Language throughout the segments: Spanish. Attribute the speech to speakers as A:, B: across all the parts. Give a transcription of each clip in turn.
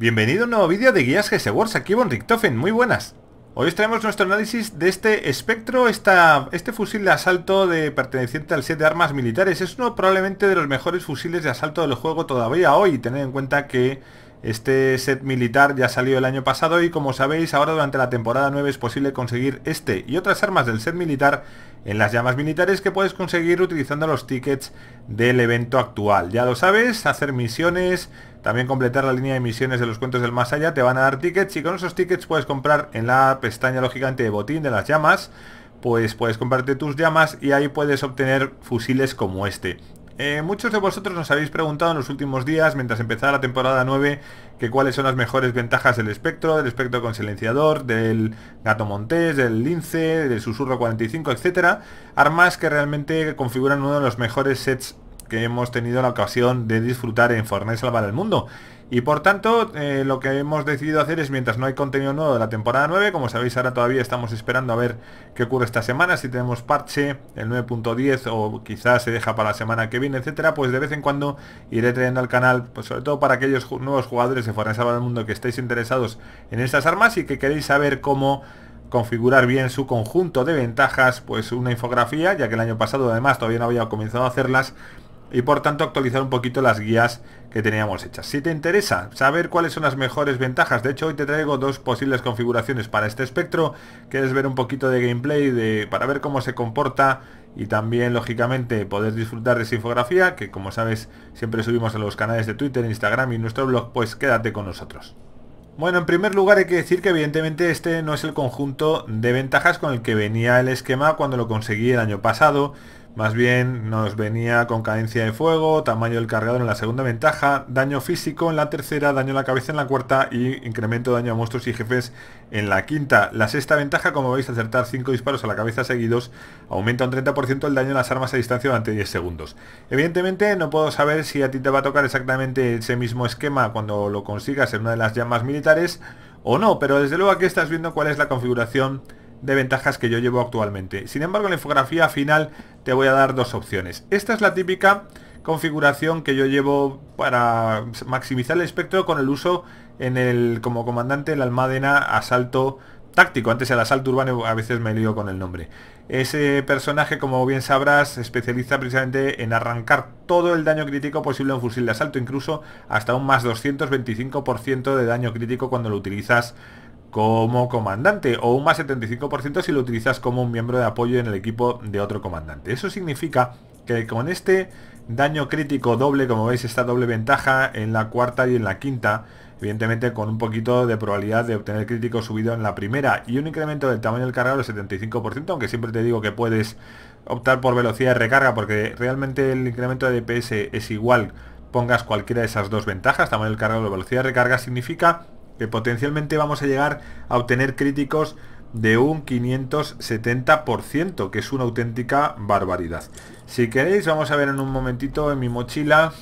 A: Bienvenido a un nuevo vídeo de Guías GS Wars, aquí Von Richtofen, muy buenas. Hoy os traemos nuestro análisis de este espectro, esta, este fusil de asalto de, perteneciente al set de armas militares. Es uno probablemente de los mejores fusiles de asalto del juego todavía hoy, tened en cuenta que este set militar ya salió el año pasado y como sabéis ahora durante la temporada 9 es posible conseguir este y otras armas del set militar en las llamas militares que puedes conseguir utilizando los tickets del evento actual. Ya lo sabes, hacer misiones, también completar la línea de misiones de los cuentos del más allá. Te van a dar tickets y con esos tickets puedes comprar en la pestaña lógicamente de botín de las llamas. Pues puedes comprarte tus llamas y ahí puedes obtener fusiles como este. Eh, muchos de vosotros nos habéis preguntado en los últimos días, mientras empezaba la temporada 9, que cuáles son las mejores ventajas del espectro, del espectro con silenciador, del gato montés, del lince, del susurro 45, etc. Armas que realmente configuran uno de los mejores sets que hemos tenido la ocasión de disfrutar en Fortnite Salvar el Mundo. Y por tanto, eh, lo que hemos decidido hacer es, mientras no hay contenido nuevo de la temporada 9, como sabéis ahora todavía estamos esperando a ver qué ocurre esta semana, si tenemos parche, el 9.10 o quizás se deja para la semana que viene, etcétera, pues de vez en cuando iré trayendo al canal, pues sobre todo para aquellos nuevos jugadores de Fortnite Salvar el Mundo que estéis interesados en estas armas y que queréis saber cómo configurar bien su conjunto de ventajas, pues una infografía, ya que el año pasado además todavía no había comenzado a hacerlas, y por tanto actualizar un poquito las guías que teníamos hechas. Si te interesa saber cuáles son las mejores ventajas, de hecho hoy te traigo dos posibles configuraciones para este espectro, quieres ver un poquito de gameplay de, para ver cómo se comporta y también lógicamente poder disfrutar de esa infografía que como sabes siempre subimos a los canales de Twitter, Instagram y nuestro blog, pues quédate con nosotros. Bueno, en primer lugar hay que decir que evidentemente este no es el conjunto de ventajas con el que venía el esquema cuando lo conseguí el año pasado, más bien nos venía con cadencia de fuego, tamaño del cargador en la segunda ventaja, daño físico en la tercera, daño a la cabeza en la cuarta y incremento de daño a monstruos y jefes en la quinta. La sexta ventaja, como veis, acertar 5 disparos a la cabeza seguidos, aumenta un 30% el daño en las armas a distancia durante 10 segundos. Evidentemente no puedo saber si a ti te va a tocar exactamente ese mismo esquema cuando lo consigas en una de las llamas militares o no, pero desde luego aquí estás viendo cuál es la configuración de ventajas que yo llevo actualmente. Sin embargo, en la infografía final te voy a dar dos opciones. Esta es la típica configuración que yo llevo para maximizar el espectro con el uso en el como comandante la almádena asalto táctico. Antes el asalto urbano a veces me lío con el nombre. Ese personaje, como bien sabrás, especializa precisamente en arrancar todo el daño crítico posible en un fusil de asalto, incluso hasta un más 225% de daño crítico cuando lo utilizas como comandante o un más 75% si lo utilizas como un miembro de apoyo en el equipo de otro comandante. Eso significa que con este daño crítico doble, como veis, esta doble ventaja en la cuarta y en la quinta, evidentemente con un poquito de probabilidad de obtener crítico subido en la primera y un incremento del tamaño del cargador del 75%, aunque siempre te digo que puedes optar por velocidad de recarga porque realmente el incremento de DPS es igual pongas cualquiera de esas dos ventajas, tamaño del cargador o velocidad de recarga, significa que potencialmente vamos a llegar a obtener críticos de un 570%, que es una auténtica barbaridad. Si queréis, vamos a ver en un momentito en mi mochila.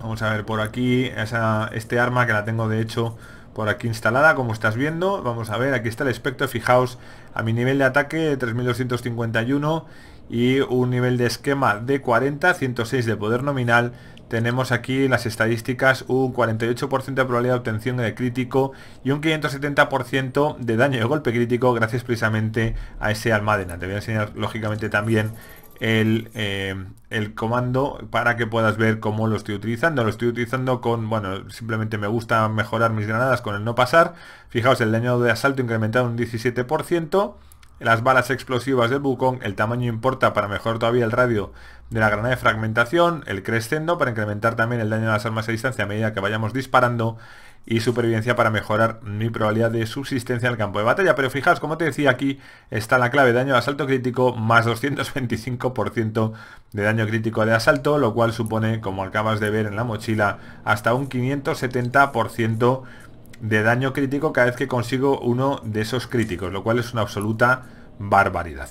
A: Vamos a ver por aquí esa, este arma que la tengo de hecho por aquí instalada, como estás viendo. Vamos a ver, aquí está el espectro, fijaos, a mi nivel de ataque de 3251 y un nivel de esquema de 40, 106 de poder nominal, tenemos aquí las estadísticas un 48% de probabilidad de obtención de crítico y un 570% de daño de golpe crítico gracias precisamente a ese almadena. Te voy a enseñar lógicamente también el, eh, el, comando para que puedas ver cómo lo estoy utilizando. Lo estoy utilizando con, bueno, simplemente me gusta mejorar mis granadas con el no pasar. Fijaos, el daño de asalto incrementado un 17% las balas explosivas de Bucón, el tamaño importa para mejorar todavía el radio de la granada de fragmentación, el crescendo para incrementar también el daño a las armas a distancia a medida que vayamos disparando y supervivencia para mejorar mi probabilidad de subsistencia en el campo de batalla. Pero fijaos, como te decía aquí, está la clave daño de asalto crítico más 225% de daño crítico de asalto, lo cual supone, como acabas de ver en la mochila, hasta un 570% de daño crítico cada vez que consigo uno de esos críticos, lo cual es una absoluta barbaridad.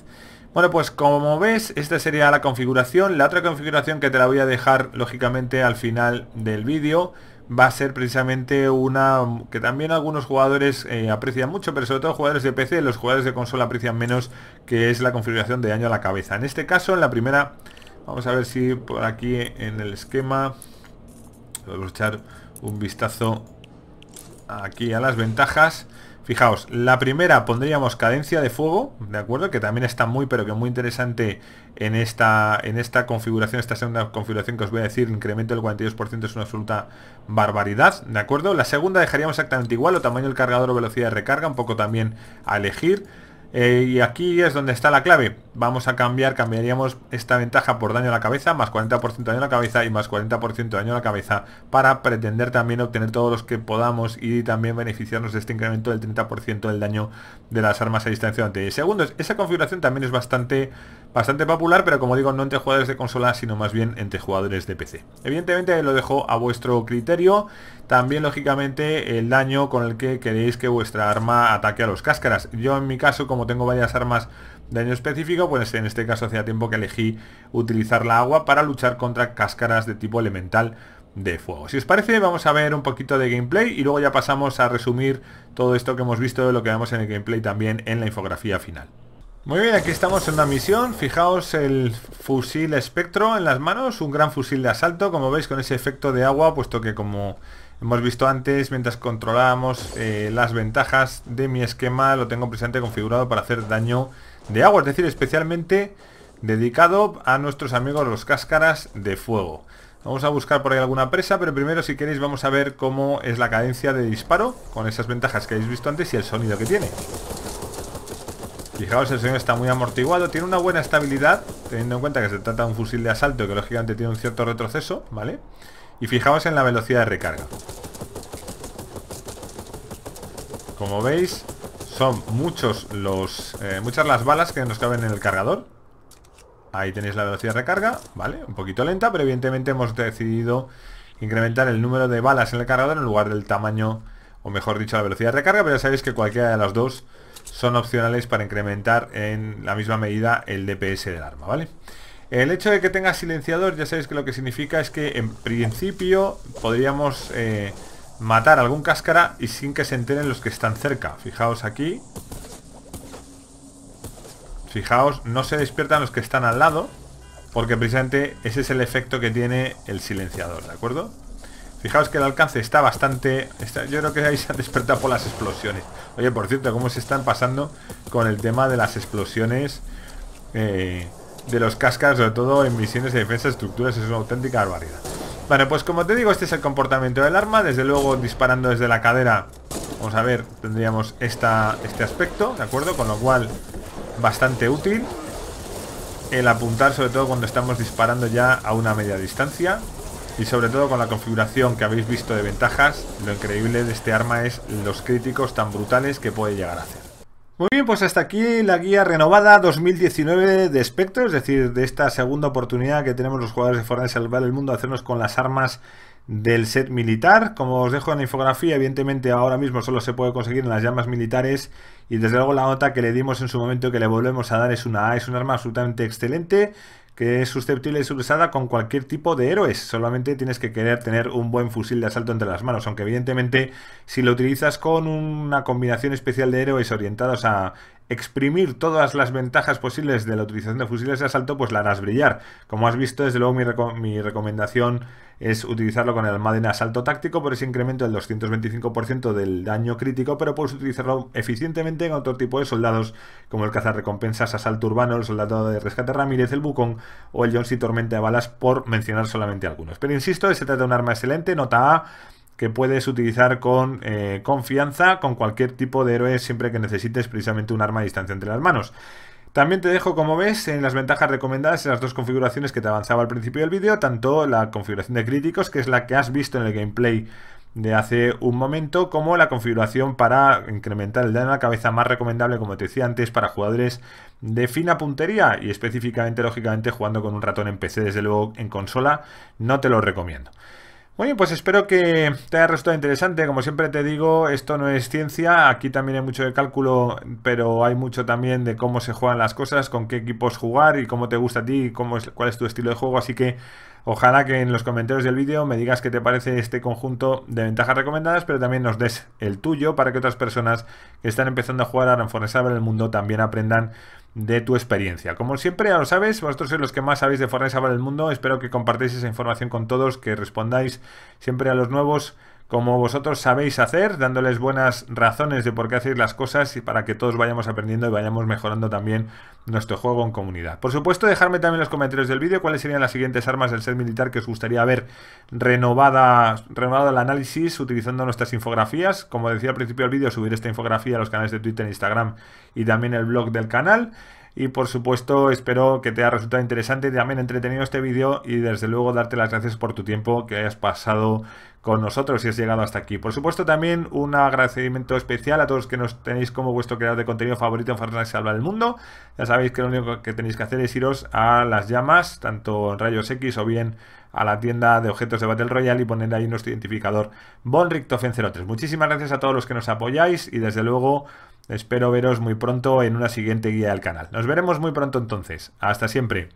A: Bueno, pues como ves, esta sería la configuración. La otra configuración que te la voy a dejar, lógicamente, al final del vídeo, va a ser precisamente una que también algunos jugadores eh, aprecian mucho, pero sobre todo jugadores de PC, los jugadores de consola aprecian menos, que es la configuración de daño a la cabeza. En este caso, en la primera, vamos a ver si por aquí en el esquema, vamos echar un vistazo aquí a las ventajas. Fijaos, la primera pondríamos cadencia de fuego, ¿de acuerdo? Que también está muy, pero que muy interesante en esta, en esta configuración, esta segunda configuración que os voy a decir, incremento del 42% es una absoluta barbaridad, ¿de acuerdo? La segunda dejaríamos exactamente igual, o tamaño del cargador o velocidad de recarga, un poco también a elegir. Eh, y aquí es donde está la clave. Vamos a cambiar, cambiaríamos esta ventaja por daño a la cabeza, más 40% daño a la cabeza y más 40% daño a la cabeza, para pretender también obtener todos los que podamos y también beneficiarnos de este incremento del 30% del daño de las armas a distancia Segundo, segundos. Esa configuración también es bastante, bastante popular, pero como digo, no entre jugadores de consola, sino más bien entre jugadores de PC. Evidentemente lo dejo a vuestro criterio. También, lógicamente, el daño con el que queréis que vuestra arma ataque a los cáscaras. Yo, en mi caso, como tengo varias armas de daño específico, pues en este caso hacía tiempo que elegí utilizar la agua para luchar contra cáscaras de tipo elemental de fuego. Si os parece, vamos a ver un poquito de gameplay y luego ya pasamos a resumir todo esto que hemos visto de lo que vemos en el gameplay también en la infografía final. Muy bien, aquí estamos en una misión. Fijaos el fusil espectro en las manos, un gran fusil de asalto, como veis con ese efecto de agua, puesto que como Hemos visto antes, mientras controlábamos eh, las ventajas de mi esquema, lo tengo precisamente configurado para hacer daño de agua, es decir, especialmente dedicado a nuestros amigos los cáscaras de fuego. Vamos a buscar por ahí alguna presa, pero primero si queréis vamos a ver cómo es la cadencia de disparo con esas ventajas que habéis visto antes y el sonido que tiene. Fijaos, el sonido está muy amortiguado, tiene una buena estabilidad, teniendo en cuenta que se trata de un fusil de asalto que lógicamente tiene un cierto retroceso, ¿vale? vale y fijaos en la velocidad de recarga. Como veis, son muchos los, eh, muchas las balas que nos caben en el cargador. Ahí tenéis la velocidad de recarga, ¿vale? Un poquito lenta, pero evidentemente hemos decidido incrementar el número de balas en el cargador en lugar del tamaño, o mejor dicho, la velocidad de recarga, pero ya sabéis que cualquiera de las dos son opcionales para incrementar en la misma medida el DPS del arma, ¿vale? vale el hecho de que tenga silenciador ya sabéis que lo que significa es que en principio podríamos eh, matar algún cáscara y sin que se enteren los que están cerca. Fijaos aquí. Fijaos, no se despiertan los que están al lado, porque precisamente ese es el efecto que tiene el silenciador, ¿de acuerdo? Fijaos que el alcance está bastante... yo creo que ahí se han despertado por las explosiones. Oye, por cierto, ¿cómo se están pasando con el tema de las explosiones? Eh, de los cascas, sobre todo en misiones de defensa de estructuras, es una auténtica barbaridad. Bueno, pues como te digo, este es el comportamiento del arma. Desde luego, disparando desde la cadera, vamos a ver, tendríamos este aspecto, ¿de acuerdo? Con lo cual, bastante útil. El apuntar, sobre todo cuando estamos disparando ya a una media distancia. Y sobre todo con la configuración que habéis visto de ventajas, lo increíble de este arma es los críticos tan brutales que puede llegar a hacer. Muy bien, pues hasta aquí la guía renovada 2019 de Spectre, es decir, de esta segunda oportunidad que tenemos los jugadores de Fortnite salvar el mundo, hacernos con las armas del set militar. Como os dejo en la infografía, evidentemente ahora mismo solo se puede conseguir en las llamas militares y desde luego la nota que le dimos en su momento que le volvemos a dar es una A, es un arma absolutamente excelente que es susceptible de ser usada con cualquier tipo de héroes. Solamente tienes que querer tener un buen fusil de asalto entre las manos, aunque evidentemente si lo utilizas con una combinación especial de héroes orientados a exprimir todas las ventajas posibles de la utilización de fusiles de asalto, pues la harás brillar. Como has visto, desde luego mi, recomendación es utilizarlo con el alma asalto táctico por ese incremento del 225% del daño crítico, pero puedes utilizarlo eficientemente en otro tipo de soldados, como el cazarrecompensas asalto urbano, el soldado de rescate Ramírez, el bucón o el Jones tormenta de balas, por mencionar solamente algunos. Pero insisto, se trata de un arma excelente, nota A, que puedes utilizar con eh, confianza con cualquier tipo de héroe siempre que necesites precisamente un arma a distancia entre las manos. También te dejo, como ves, en las ventajas recomendadas en las dos configuraciones que te avanzaba al principio del vídeo, tanto la configuración de críticos, que es la que has visto en el gameplay de hace un momento, como la configuración para incrementar el daño a la cabeza más recomendable, como te decía antes, para jugadores de fina puntería y específicamente, lógicamente, jugando con un ratón en PC, desde luego en consola, no te lo recomiendo. Bueno, pues espero que te haya resultado interesante. Como siempre te digo, esto no es ciencia. Aquí también hay mucho de cálculo, pero hay mucho también de cómo se juegan las cosas, con qué equipos jugar y cómo te gusta a ti cuál es tu estilo de juego. Así que ojalá que en los comentarios del vídeo me digas qué te parece este conjunto de ventajas recomendadas, pero también nos des el tuyo para que otras personas que están empezando a jugar a Ranforesable en el mundo también aprendan de tu experiencia. Como siempre, ya lo sabes, vosotros sois los que más sabéis de Fortnite Saber el mundo. Espero que compartáis esa información con todos, que respondáis siempre a los nuevos como vosotros sabéis hacer, dándoles buenas razones de por qué hacéis las cosas y para que todos vayamos aprendiendo y vayamos mejorando también nuestro juego en comunidad. Por supuesto, dejarme también en los comentarios del vídeo cuáles serían las siguientes armas del set militar que os gustaría ver renovada, renovado el análisis utilizando nuestras infografías. Como decía al principio del vídeo, subir esta infografía a los canales de Twitter, Instagram y también el blog del canal y por supuesto espero que te haya resultado interesante, y también entretenido este vídeo y desde luego darte las gracias por tu tiempo que hayas pasado con nosotros y has llegado hasta aquí. Por supuesto también un agradecimiento especial a todos los que nos tenéis como vuestro creador de contenido favorito en Fortnite Salva del Mundo. Ya sabéis que lo único que tenéis que hacer es iros a las llamas, tanto en Rayos X o bien a la tienda de objetos de Battle Royale y poner ahí nuestro identificador BonRictofen03. Muchísimas gracias a todos los que nos apoyáis y desde luego espero veros muy pronto en una siguiente guía del canal. Nos veremos muy pronto entonces. Hasta siempre.